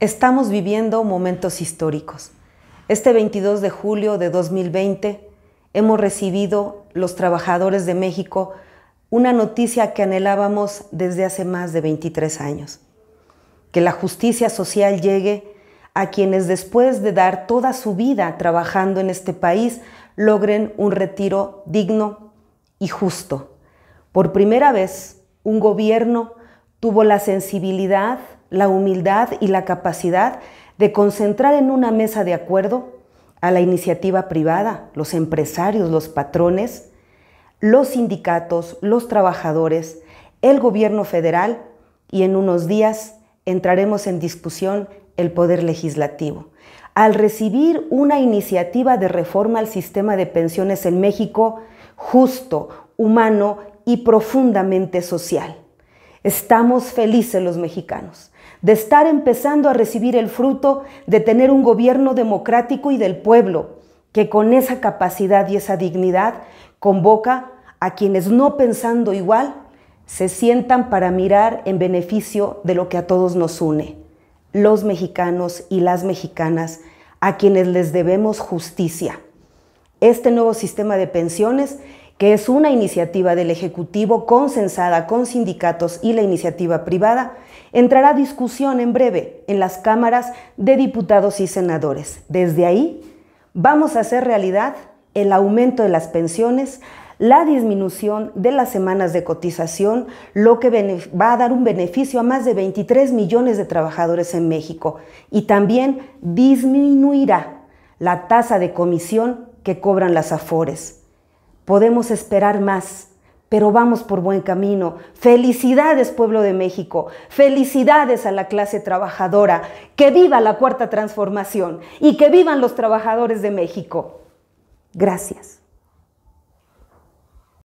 Estamos viviendo momentos históricos. Este 22 de julio de 2020 hemos recibido los trabajadores de México una noticia que anhelábamos desde hace más de 23 años. Que la justicia social llegue a quienes después de dar toda su vida trabajando en este país logren un retiro digno y justo. Por primera vez, un gobierno tuvo la sensibilidad la humildad y la capacidad de concentrar en una mesa de acuerdo a la iniciativa privada, los empresarios, los patrones, los sindicatos, los trabajadores, el gobierno federal y en unos días entraremos en discusión el poder legislativo. Al recibir una iniciativa de reforma al sistema de pensiones en México justo, humano y profundamente social. Estamos felices los mexicanos de estar empezando a recibir el fruto de tener un gobierno democrático y del pueblo, que con esa capacidad y esa dignidad convoca a quienes no pensando igual se sientan para mirar en beneficio de lo que a todos nos une, los mexicanos y las mexicanas, a quienes les debemos justicia. Este nuevo sistema de pensiones que es una iniciativa del Ejecutivo consensada con sindicatos y la iniciativa privada, entrará a discusión en breve en las cámaras de diputados y senadores. Desde ahí vamos a hacer realidad el aumento de las pensiones, la disminución de las semanas de cotización, lo que va a dar un beneficio a más de 23 millones de trabajadores en México y también disminuirá la tasa de comisión que cobran las AFORES. Podemos esperar más, pero vamos por buen camino. Felicidades pueblo de México, felicidades a la clase trabajadora, que viva la cuarta transformación y que vivan los trabajadores de México. Gracias.